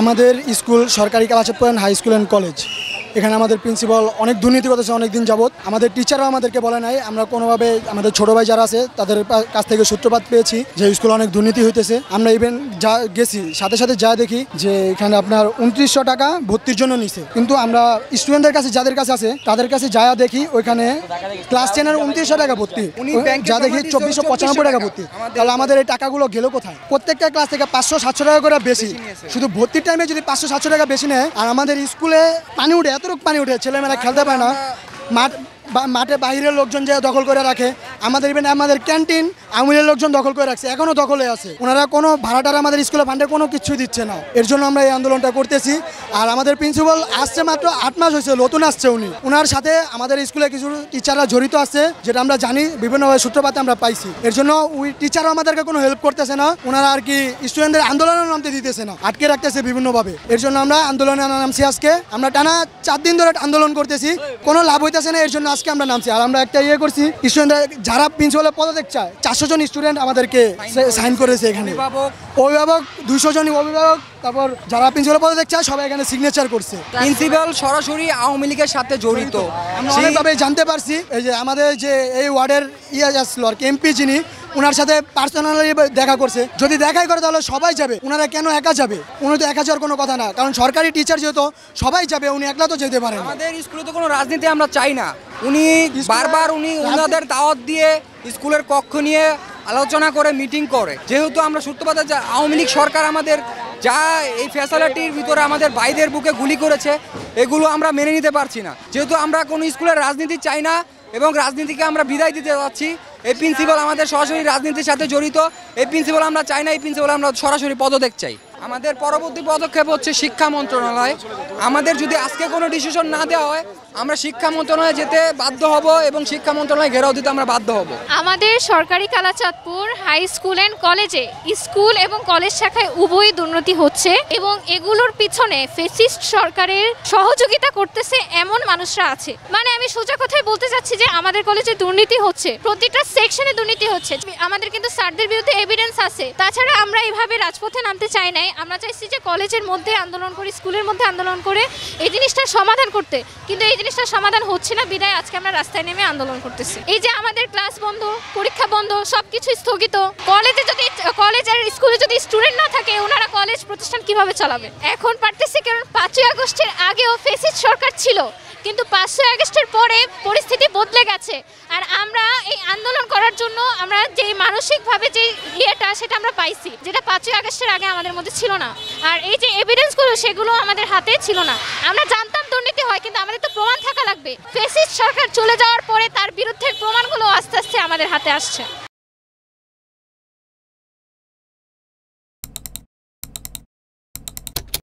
আমাদের স্কুল সরকারি কালাচাঁদপুরান হাই স্কুল অ্যান্ড কলেজ এখানে আমাদের প্রিন্সিপাল অনেক দুর্নীতি করেছে অনেক দিন যাবৎ আমাদের টিচারও আমাদেরকে বলে নাই আমরা কোনোভাবে আমাদের ছোটো ভাই যারা আছে তাদের কাছ থেকে সূত্রপাত পেয়েছি যে স্কুলে অনেক দুর্নীতি হইতেছে আমরা ইভেন যা গেছি সাথে সাথে যা দেখি যে এখানে আপনার উনত্রিশশো টাকা ভর্তির জন্য নিছে কিন্তু আমরা স্টুডেন্টদের কাছে যাদের কাছে আছে তাদের কাছে যা দেখি ওইখানে ক্লাস টেনের উনত্রিশশো টাকা ভর্তি যা দেখি চব্বিশশো পঁচানব্বই টাকা ভর্তি তাহলে আমাদের এই টাকাগুলো গেলো কোথায় প্রত্যেকটা ক্লাস থেকে পাঁচশো সাতশো টাকা করে বেশি শুধু ভর্তির টাইমে যদি পাঁচশো সাতশো টাকা বেশি নেয় আর আমাদের স্কুলে পানি উঠে এত মারাত্মক পানি উঠে ছেলেমেয়েরা খেলতে পারে না মাঠ মাঠে বাইরের লোকজন যে দখল করে রাখে আমাদের ইভেন আমাদের ক্যান্টিন আমুলের লোকজন দখল করে রাখছে এখনও দখলে আছে ওনারা কোনো ভাড়াটার আমাদের স্কুলে ফান্ডে কোনো কিছু দিচ্ছে না এর জন্য আমরা এই আন্দোলনটা করতেছি আর আমাদের প্রিন্সিপাল আসছে মাত্র আট মাস হয়েছে নতুন আসছে উনি ওনার সাথে আমাদের স্কুলে কিছু টিচাররা জড়িত আছে যেটা আমরা জানি বিভিন্নভাবে সূত্রপাতে আমরা পাইছি এর জন্য ওই টিচারও আমাদেরকে কোনো হেল্প করতেছে না ওনারা আর কি স্টুডেন্টদের আন্দোলনের নামতে দিতেছে না আটকে রাখতেছে বিভিন্নভাবে এর জন্য আমরা আন্দোলনে নামছি আজকে আমরা টানা চার দিন ধরে আন্দোলন করতেছি কোনো লাভ হইতেছে না এর জন্য আজকে আমরা নামছি আর আমরা একটা ইয়ে করছি স্টুডেন্টরা যারা প্রিন্সিপালের পদত্যাগ চায় চারশো দুশো জন স্টুডেন্ট আমাদেরকে সাইন করেছে এখানে অভিভাবক দুশো জন অভিভাবক তারপর যারা প্রিন্সিপাল পদে দেখছে সবাই এখানে সিগনেচার করছে প্রিন্সিপাল সরাসরি আওয়ামী লীগের সাথে জড়িত সেইভাবে জানতে পারছি এই যে আমাদের যে এই ওয়ার্ডের ইয়ে আসলো আর এমপি যিনি ওনার সাথে পার্সোনালি দেখা করছে যদি দেখাই করে তাহলে সবাই যাবে ওনারা কেন একা যাবে উনি তো একা যাওয়ার কোনো কথা না কারণ সরকারি টিচার যেহেতু সবাই যাবে উনি একলা তো যেতে পারেন আমাদের স্কুলে তো কোনো রাজনীতি আমরা চাই না উনি বারবার উনি ওনাদের দাওয়াত দিয়ে স্কুলের কক্ষ নিয়ে আলোচনা করে মিটিং করে যেহেতু আমরা সূত্রপাত আওয়ামী লীগ সরকার আমাদের যা এই ফ্যাসিলিটির ভিতরে আমাদের বাইদের বুকে গুলি করেছে এগুলো আমরা মেনে নিতে পারছি না যেহেতু আমরা কোনো স্কুলের রাজনীতি চাই না এবং রাজনীতিকে আমরা বিদায় দিতে যাচ্ছি এই প্রিন্সিপাল আমাদের সরাসরি রাজনীতির সাথে জড়িত এই প্রিন্সিপাল আমরা চাই না এই প্রিন্সিপাল আমরা সরাসরি পদত্যাগ চাই আমাদের পরবর্তী পদক্ষেপ হচ্ছে শিক্ষা মন্ত্রণালয় আমাদের যদি আজকে কোনো ডিসিশন না দেওয়া হয় আমরা শিক্ষা মন্ত্রণালয়ে যেতে বাধ্য হব এবং শিক্ষা মন্ত্রণালয়ে ঘেরাও দিতে আমরা বাধ্য হব আমাদের সরকারি কালাচাঁদপুর হাই স্কুল অ্যান্ড কলেজে স্কুল এবং কলেজ শাখায় উভয় দুর্নীতি হচ্ছে এবং এগুলোর পিছনে ফেসিস্ট সরকারের সহযোগিতা করতেছে এমন মানুষরা আছে মানে আমি সোজা কথায় বলতে চাচ্ছি যে আমাদের কলেজে দুর্নীতি হচ্ছে প্রতিটা সেকশনে দুর্নীতি হচ্ছে আমাদের কিন্তু স্যারদের বিরুদ্ধে এভিডেন্স আছে তাছাড়া আমরা এভাবে রাজপথে নামতে চাই নাই আমরা চাইছি যে কলেজের মধ্যে আন্দোলন করে স্কুলের মধ্যে আন্দোলন করে এই জিনিসটা সমাধান করতে কিন্তু এই জিনিসটার সমাধান হচ্ছে না বিদায় আজকে আমরা রাস্তায় নেমে আন্দোলন করতেছি এই যে আমাদের ক্লাস বন্ধ পরীক্ষা বন্ধ সব কিছু স্থগিত কলেজে যদি কলেজ আর স্কুলে যদি স্টুডেন্ট না থাকে ওনারা কলেজ প্রতিষ্ঠান কিভাবে চালাবে এখন পারতেছি কারণ পাঁচই আগস্টের আগেও ফেসিস সরকার ছিল কিন্তু পাঁচই আগস্টের পরে পরিস্থিতি বদলে গেছে আর জন্য আমরা যেই মানসিকভাবে যে ইয়েটা সেটা আমরা পাইছি যেটা পাঁচই আগস্টের আগে আমাদের মধ্যে ছিল না আর এই যে এভিডেন্সগুলো সেগুলো আমাদের হাতে ছিল না আমরা জানতাম দুর্নীতি হয় কিন্তু আমাদের তো প্রমাণ থাকা লাগবে ফেসিস সরকার চলে যাওয়ার পরে তার বিরুদ্ধে প্রমাণগুলো আস্তে আস্তে আমাদের হাতে আসছে